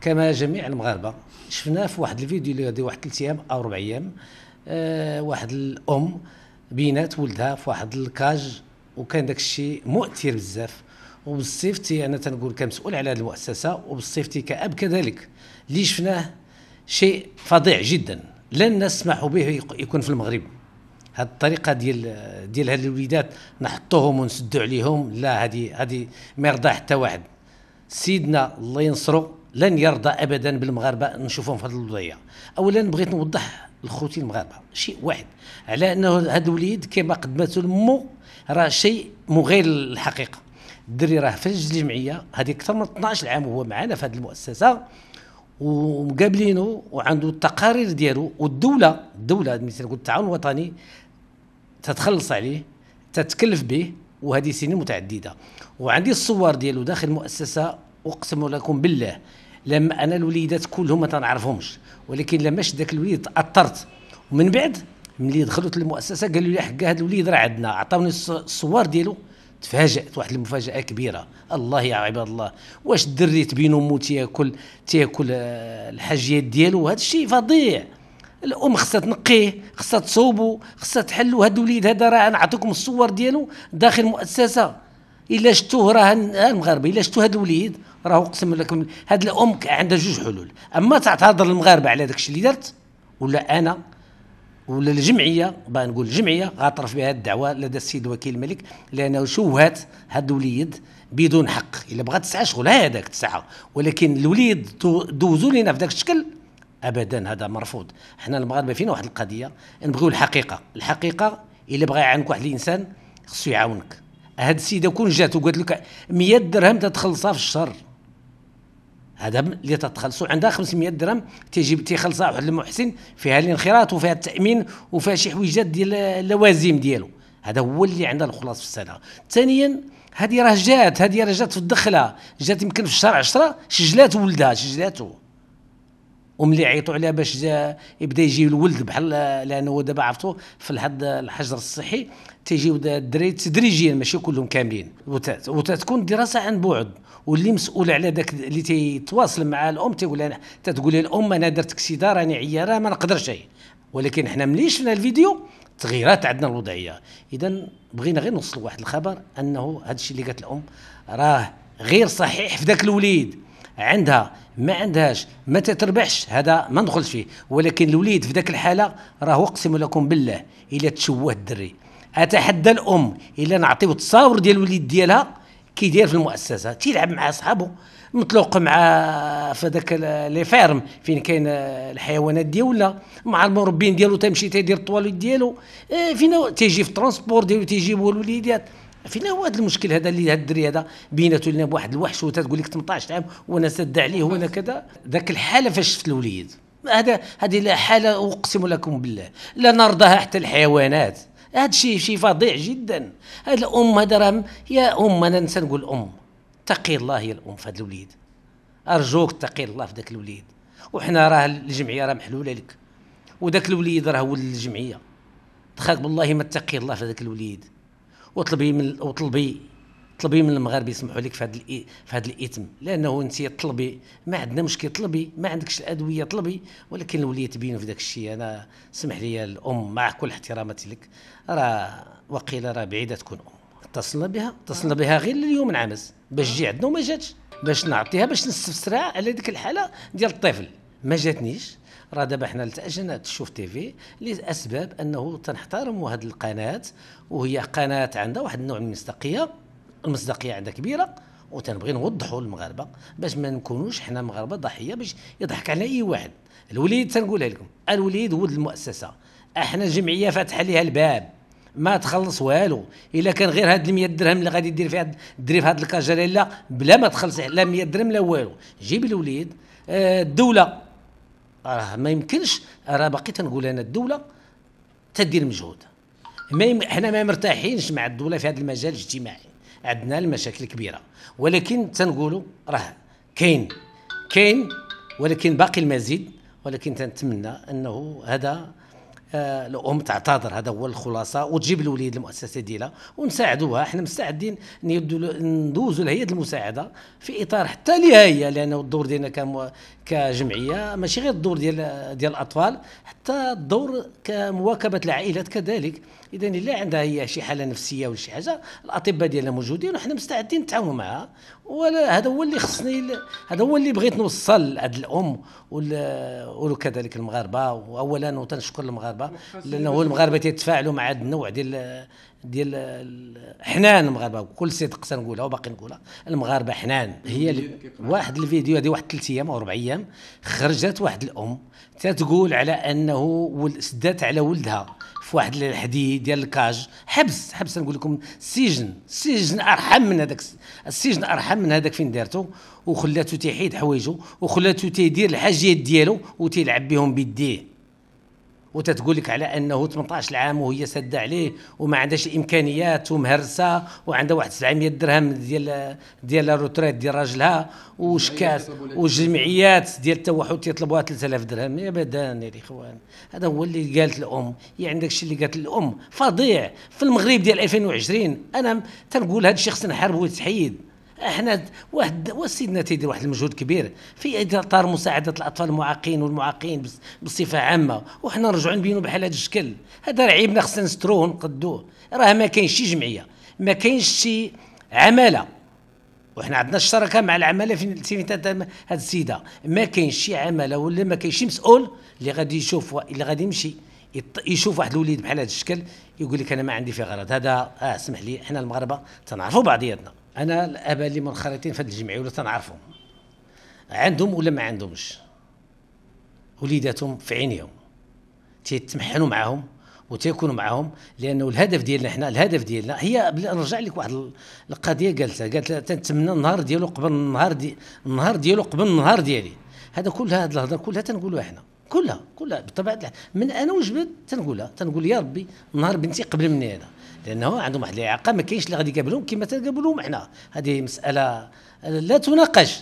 كما جميع المغاربه شفنا في واحد الفيديو اللي غادي واحد ثلاث ايام او اربع ايام آه واحد الام بينات ولدها في واحد الكاج وكان داك الشيء مؤثر بزاف وبصفتي انا تنقول كمسؤول على هذه المؤسسه وبصفتي كاب كذلك اللي شفناه شيء فظيع جدا لن نسمح به يكون في المغرب هذه الطريقه ديال ديال هاد الوليدات نحطوهم ونسدوا عليهم لا هذه هذه ما يرضى حتى واحد سيدنا الله ينصرو لن يرضى ابدا بالمغاربه نشوفهم في هذه الوضعيه اولا بغيت نوضح لخوتي المغاربه شيء واحد على انه هذا الوليد كما قدمته المو راه شيء مغير للحقيقه الدري راه في الجمعيه هذه اكثر من 12 عام وهو معنا في هذه المؤسسه ومقابلينه وعنده التقارير ديالو والدوله الدوله مثل قلت التعاون الوطني تتخلص عليه تتكلف به وهذه سنين متعدده وعندي الصور ديالو داخل المؤسسه اقسم لكم بالله لما انا الوليدات كلهم ما تنعرفهمش ولكن لما شفت ذاك الوليد تاثرت ومن بعد ملي دخلت للمؤسسه قالوا لي حق هذا الوليد راه عندنا عطاوني الصور ديالو تفاجات واحد المفاجاه كبيره الله يا عباد الله واش الدري تبين امه تياكل تياكل آه، الحاجيات ديالو هذا الشيء فظيع الام خصها تنقيه خصها تصوبو خصها تحلو هذا الوليد هذا راه نعطيكم الصور ديالو داخل مؤسسه الا شفتوه راه المغاربه الا شفتوا هذا الوليد راه اقسم لكم هاد الام عندها جوج حلول اما تعتذر المغاربه على داكشي اللي درت ولا انا ولا الجمعيه بغا نقول الجمعيه غاطرف بها الدعوه لدى السيد الوكيل الملك لانه شوهات هاد الوليد بدون حق الا بغات تسعه شغلها هذاك تسعه ولكن الوليد دوزوا لينا في ذاك الشكل ابدا هذا مرفوض حنا المغاربه فينا واحد القضيه نبغيو الحقيقه الحقيقه الا بغى يعاونك واحد الانسان خصو يعاونك هاد السيده كون جات وقالت لك 100 درهم تتخلصها في الشهر هذا اللي تتخلصوا عندها 500 درهم تيجي تيخلصها واحد المحسن فيها الانخراط وفيها التامين وفيها شي حويجات ديال اللوازم ديالو هذا هو اللي عندها الخلاص في السنه ثانيا هذه راه جات هذه راه جات في الدخله جات يمكن في الشهر 10 سجلات ولدها سجلاتو وملي يعيطوا عليها باش جا يبدا يجي الولد بحال لانه دابا عرفتوا في الحد الحجر الصحي تيجيو الدراري تدريجيا ماشي كلهم كاملين وتات وتتكون الدراسه عن بعد واللي مسؤول على داك اللي تيتواصل مع الام تيقول لها تتقول لها الام انا درت كسيده راني عياره ما نقدرش ولكن حنا ملي شفنا الفيديو تغيرات عندنا الوضعيه اذا بغينا غير نوصل واحد الخبر انه هذا الشيء اللي قالت الام راه غير صحيح في ذاك الوليد عندها ما عندهاش ما تتربحش هذا ما ندخلش فيه ولكن الوليد في ذاك الحاله راه اقسم لكم بالله الا تشوه الدري اتحدى الام الا نعطيو التصاور ديال الوليد ديالها كي داير في المؤسسه تيلعب مع اصحابه مطلوق مع في ذاك لي فيرم فين كاين الحيوانات ديالو ولا مع المربين ديالو تمشي تيدير الطواليت ديالو إيه، فين تيجي في الترونسبور ديالو تيجيبو الوليدات فين هو هذا المشكل هذا اللي هاد الدري هذا بيناتو لنا بواحد الوحش وتتقول لك 18 عام وانا سد عليه وانا كذا ذاك الحاله فاش شفت الوليد هذا هذه حاله اقسم لكم بالله لا نرضاها حتى الحيوانات هذا شيء شيء فظيع جدا هذا الام هذا راه يا ام انا ننسى نقول ام تقي الله يا الام في هذا الوليد ارجوك تقي الله في ذاك الوليد وحنا راه الجمعيه راه محلوله لك وذاك الوليد راه ولد الجمعيه تخاك بالله ما تقي الله في ذاك الوليد وطلبي من وطلبي طلبي من المغاربه يسمحوا لك في هذا في هذا الاثم لانه انت طلبي ما عندنا مشكل طلبي ما عندكش الادويه طلبي ولكن الوليه تبين في ذاك الشيء انا سمح لي الام مع كل احتراماتي لك راه وقيله راه بعيده تكون ام اتصلنا بها اتصلنا بها غير اليوم نعمس باش تجي عندنا وما جاتش باش نعطيها باش نستفسرها على ديك الحاله ديال الطفل ما جاتنيش راه دابا حنا التاجلنا تشوف تي في لاسباب انه تنحترموا هذه القناه وهي قناه عندها واحد النوع من المصداقيه المصداقيه عندها كبيره وتنبغي نوضحوا للمغاربه باش ما نكونوش حنا مغاربه ضحيه باش يضحك على اي واحد الوليد تنقولها لكم الوليد ولد المؤسسه احنا الجمعيه فاتحه ليها الباب ما تخلص والو الا كان غير هاد 100 درهم اللي غادي دير فيها دير في هاد الكاجاله لا بلا ما تخلص لا 100 درهم لا والو جيب الوليد آه، الدوله راه ما يمكنش راه باقي تنقول انا الدوله تدير مجهود ما يم... حنا ما مرتاحينش مع الدوله في هذا المجال الاجتماعي عندنا المشاكل كبيره ولكن تنقولوا راه كاين كاين ولكن باقي المزيد ولكن تنتمنى انه هذا آه، الام تعتذر هذا هو الخلاصه وتجيب الوليد المؤسسه ديالها ونساعدوها احنا مستعدين ندوزوا لهيئه المساعده في اطار حتى لها هي لانه الدور ديالنا كجمعيه ماشي غير الدور ديال ديال الاطفال حتى الدور كمواكبه العائلات كذلك اذا الا عندها هي شي حاله نفسيه ولا شي حاجه الاطباء ديالنا موجودين وحنا مستعدين نتعاونوا معها ولا هذا هو اللي خصني هذا هو اللي بغيت نوصل لهاد الام وكذلك المغاربه واولا وتنشكر المغاربه لانه المغاربه تيتفاعلوا مع هذا النوع ديال ديال حنان المغاربه كل صدق تنقولها وباقي نقولها المغاربه حنان هي واحد الفيديو هذه واحد ثلاث ايام او اربع ايام خرجت واحد الام تتقول على انه سدات على ولدها في واحد الحديد ديال الكاج حبس حبس نقول لكم سجن سجن ارحم من هذاك السجن ارحم من هذاك فين دارته وخلاته تيحيد حوايجه وخلاته تيدير الحاجيات ديالو وتيلعب بهم بيديه وتتقول لك على انه 18 عام وهي ساده عليه وما عندهاش الامكانيات ومهرسه وعندها واحد 700 درهم ديال ديال روتريت ديال راجلها وشكات وجمعيات ديال التوحد تيطلبوها 3000 درهم يا يا الاخوان هذا هو اللي قالت الام يعني عندك الشيء اللي قالت الام فظيع في المغرب ديال 2020 انا تنقول هذا الشيء خصنا نحاربه ويتحيد احنا واحد وسيدنا تيدير واحد المجهود كبير في اطار مساعده الاطفال المعاقين والمعاقين بصفه عامه وحنا نرجعوا نبينوا بحال هذا الشكل هذا عيبنا خصنا نستروه ونقدوه راه ما كاينش شي جمعيه ما كاينش شي عماله وحنا عندنا الشراكه مع العماله في هذه السيده ما كاينش شي عماله ولا ما كاينش شي مسؤول اللي غادي يشوف اللي غادي يمشي يشوف واحد الوليد بحال هذا الشكل يقول لك انا ما عندي فيه غرض هذا اه اسمح لي احنا المغاربه تنعرفوا بعضياتنا انا الاباء اللي منخرطين في هذه الجمعيه ولا تنعرفهم عندهم ولا ما عندهمش وليداتهم في عينيهم تيتمحنوا معاهم وتيكونوا معاهم لانه الهدف ديالنا حنا الهدف ديالنا هي نرجع لك واحد القضيه قالتها قالت تنتمنى النهار ديالو قبل النهار دي النهار ديالو قبل النهار ديالي هذا كل هذه الهضره كلها تنقولوها حنا كلها كلها بطبيعه من انا وجبد تنقولها تنقول يا ربي نهار بنتي قبل مني انا لانه عندهم واحد الاعاقه ما كاينش اللي غادي يقابلهم كما تقابلهم احنا هذه مساله لا تناقش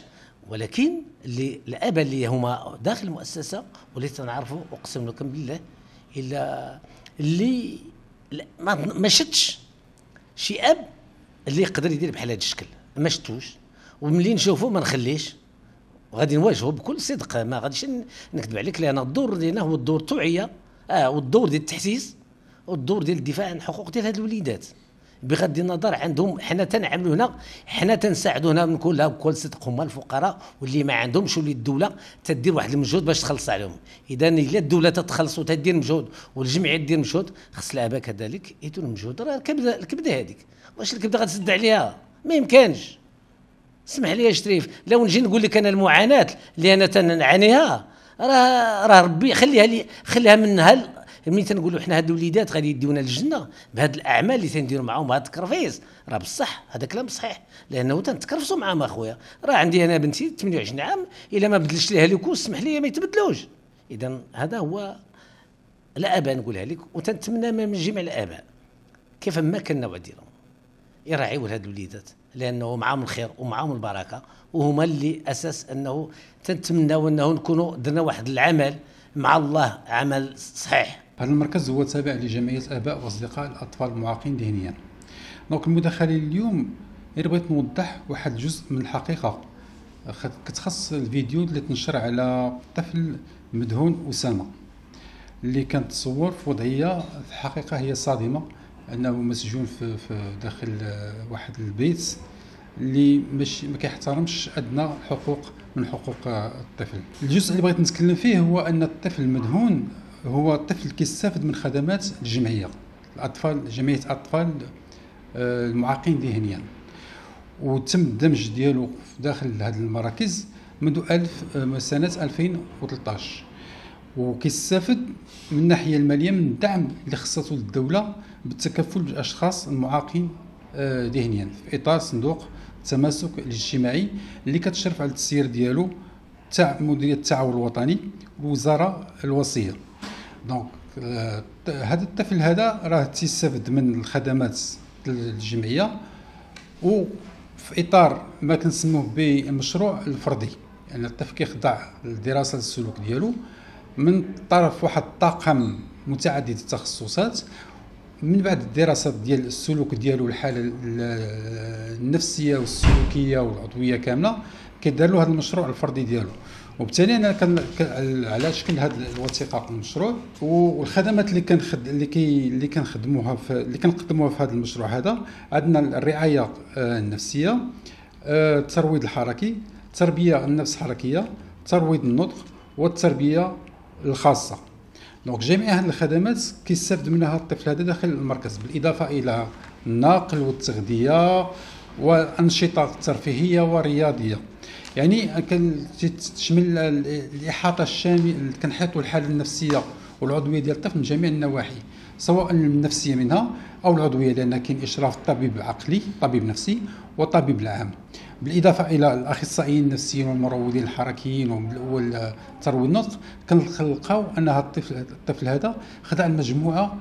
ولكن اللي الاباء اللي هما داخل المؤسسه واللي تنعرفوا اقسم لكم بالله الا اللي ما ما شتش شي اب اللي يقدر يدير بحال هذا الشكل ما شتوش وملي نشوفه ما نخليش وغادي نواجهه بكل صدق ما غاديش نكذب عليك لان الدور ديالنا هو الدور التوعيه اه والدور ديال التحسيس الدور ديال الدفاع عن حقوق ديال هاد الوليدات بغض النظر عندهم حنا تنعملوا هنا حنا تنساعدوا هنا من كلها بكل صدق هما الفقراء واللي ما عندهمش واللي الدوله تدير واحد المجهود باش تخلص عليهم اذا الا الدوله تتخلص وتدير مجهود والجمعيه تدير مجهود خص العبا كذلك يدير مجهود راه الكبده الكبده هذيك واش الكبده غتسد عليها ما يمكنش اسمح لي يا شريف لو نجي نقول لك انا المعاناه اللي انا تنعانيها راه راه ربي خليها لي خليها منها ملي تنقولوا حنا هاد الوليدات غادي يديونا للجنه بهاد الاعمال اللي تنديروا معاهم هاد التكرفيس راه بصح هذا كلام صحيح لانه تنتكرفسوا معاهم اخويا راه عندي انا بنتي 28 عام الا ما بدلش ليها الكوس سمح لي ما يتبدلوش اذا هذا هو الاباء نقولها لك وتنتمنى من جميع الاباء كيف ما كان النوع ديالهم يراعيوا هاد الوليدات لانه معاهم الخير ومعاهم البركه وهما اللي اساس انه تنتمناو انه نكونوا درنا واحد العمل مع الله عمل صحيح هذا المركز هو تابع لجمعية آباء وأصدقاء الأطفال المعاقين ذهنيا دونك المداخلة اليوم غير بغيت نوضح واحد الجزء من الحقيقة كتخص الفيديو اللي تنشر على طفل مدهون أسامة اللي كان تصور في وضعية في الحقيقة هي صادمة أنه مسجون في, داخل واحد البيت اللي مش ما كيحترمش ادنى حقوق من حقوق الطفل الجزء اللي بغيت نتكلم فيه هو ان الطفل المدهون هو الطفل كيستافد من خدمات الجمعيه الاطفال جمعيه الاطفال آه، المعاقين ذهنيا وتم الدمج ديالو داخل هذه المراكز منذ ألف آه، سنة 2013 وكيستافد من الناحية المالية من الدعم اللي خصته الدولة بالتكفل بالأشخاص المعاقين آه، ذهنيا في إطار صندوق التماسك الاجتماعي اللي كتشرف على التسيير ديالو تاع مديرية التعاون الوطني والوزارة الوصية دونك euh, هذا الطفل هذا راه تيستافد من الخدمات الجمعيه و في اطار ما كنسموه بالمشروع الفردي يعني الطفل كيخضع للدراسه السلوك ديالو من طرف واحد الطاقم متعدد التخصصات من بعد الدراسه ديال السلوك ديالو الحاله النفسيه والسلوكيه والعضويه كامله كيدار له هذا المشروع الفردي ديالو وبالتالي انا كان على شكل هذا الوثيقه المشروع والخدمات اللي خد... اللي كي اللي كنخدموها في اللي كنقدموها في هذا المشروع هذا عندنا الرعايه آه، النفسيه آه، الترويض الحركي التربيه النفس الحركيه ترويض النطق والتربيه الخاصه دونك جميع هذه الخدمات كيستافد منها الطفل هذا داخل المركز بالاضافه الى النقل والتغذيه وانشطه ترفيهيه ورياضيه يعني تشمل الاحاطه الشامله كنحيطوا الحاله النفسيه والعضويه ديال الطفل من جميع النواحي سواء النفسيه منها او العضويه لان كاين اشراف الطبيب العقلي طبيب نفسي والطبيب العام بالاضافه الى الاخصائيين النفسيين والمروضين الحركيين والتروي النطق كنلقاو ان الطفل الطفل هذا خدع لمجموعه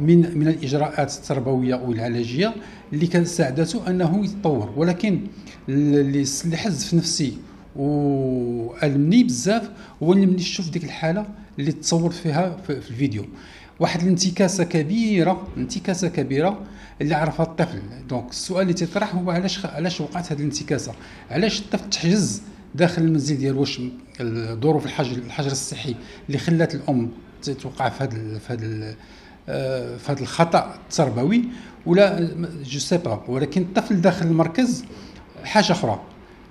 من من الاجراءات التربويه والعلاجيه اللي كان ساعدته انه يتطور ولكن اللي حز في نفسي والمني بزاف هو اللي ملي شفت ديك الحاله اللي تصورت فيها في الفيديو واحد الانتكاسه كبيره انتكاسه كبيره اللي عرفها الطفل دونك السؤال اللي تيطرح هو علاش علاش وقعت هذه الانتكاسه علاش الطفل تحجز داخل المنزل ديال واش ظروف الحجر الحجر الصحي اللي خلات الام توقع في هذا في هذا آه، في هذا الخطا التربوي ولا جو سي با ولكن الطفل داخل المركز حاجه اخرى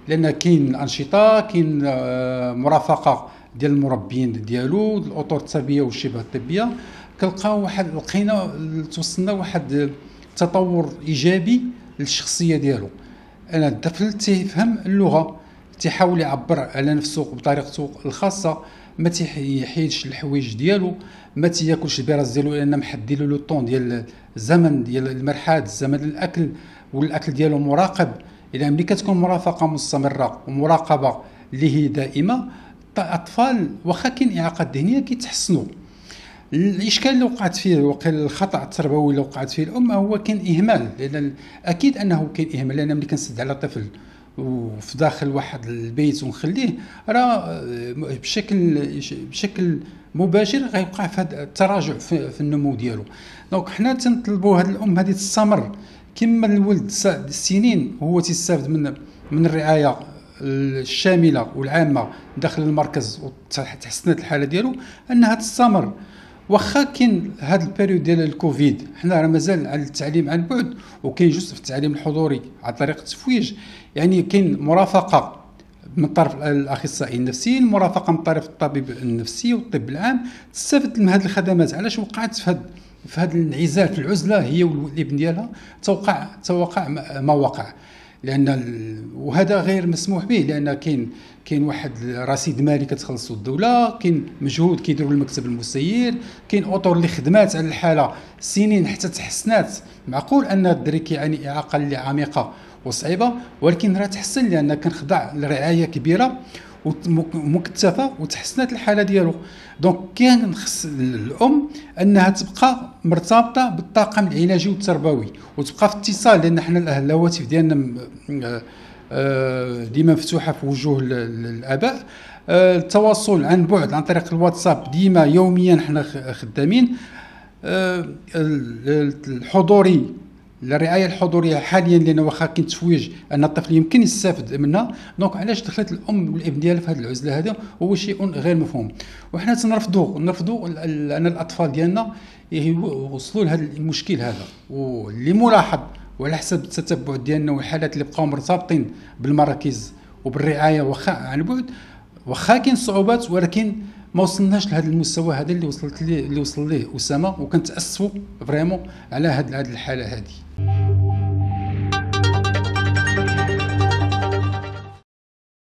لان كاين الانشطه كاين آه، مرافقه ديال المربيين ديالو الاطر التربيه والشبه الطبيه كنلقاو واحد لقينا توصلنا واحد تطور ايجابي للشخصيه ديالو انا الطفل تيفهم اللغه تيحاول يعبر على نفسه بطريقته الخاصه ما تيحيدش الحوايج ديالو ما تياكلش البراز ديالو لان محدد له الطون ديال الزمن ديال المرحاد الزمن الاكل والاكل ديالو مراقب الى ملي كتكون مرافقه مستمره ومراقبه اللي هي دائمه الاطفال واخا كاين اعاقات ذهنيه كيتحسنوا الاشكال اللي وقعت فيه وقال الخطا التربوي اللي وقعت فيه الام هو كان اهمال لان اكيد انه كان اهمال لان ملي كنسد على طفل وفي داخل واحد البيت ونخليه راه آه، بشكل بشكل مباشر غيوقع في هذا التراجع في, النمو ديالو دونك حنا تنطلبوا هذه الام هذه تستمر كما الولد السنين هو تيستافد من من الرعايه الشامله والعامه داخل المركز وتحسنت الحاله ديالو انها تستمر واخا كاين هاد البيريود ديال الكوفيد حنا راه مازال على التعليم عن بعد وكاين جزء في التعليم الحضوري عن طريق التفويج يعني كاين مرافقه من طرف الاخصائي النفسي المرافقه من طرف الطبيب النفسي والطب العام تستفد من هذه الخدمات علاش وقعت في هذا في هذا الانعزال في العزله هي والابن ديالها توقع توقع ما وقع لان وهذا غير مسموح به لان كاين كاين واحد رصيد مالي كتخلصو الدوله كاين مجهود كيديروا المكتب المسير كاين اطر اللي خدمات على الحاله سنين حتى تحسنات معقول ان الدري كيعاني اعاقه اللي عميقه وصعيبه ولكن راه تحسن لان كنخضع لرعايه كبيره ومكثفه وتحسنت الحاله ديالو دونك كان خص الام انها تبقى مرتبطه بالطاقم العلاجي والتربوي وتبقى في اتصال لان حنا الهواتف ديالنا آه، ديما مفتوحه في وجوه الاباء آه، التواصل عن بعد عن طريق الواتساب ديما يوميا حنا خدامين آه، الحضوري الرعايه الحضوريه حاليا لان واخا كاين تفويج ان الطفل يمكن يستافد منها دونك علاش دخلت الام والابن ديالها في هذه العزله هذا هو شيء غير مفهوم وحنا تنرفضوا نرفضوا ان الاطفال ديالنا إيه، يوصلوا لهذا المشكل هذا واللي ملاحظ وعلى حسب التتبع ديالنا والحالات اللي بقاو مرتبطين بالمراكز وبالرعايه واخا عن بعد واخا كاين صعوبات ولكن ما وصلناش لهذا المستوى هذا اللي وصلت ليه اللي وصل ليه اسامه وكنتاسفوا فريمون على هذه الحاله هذه Thank you.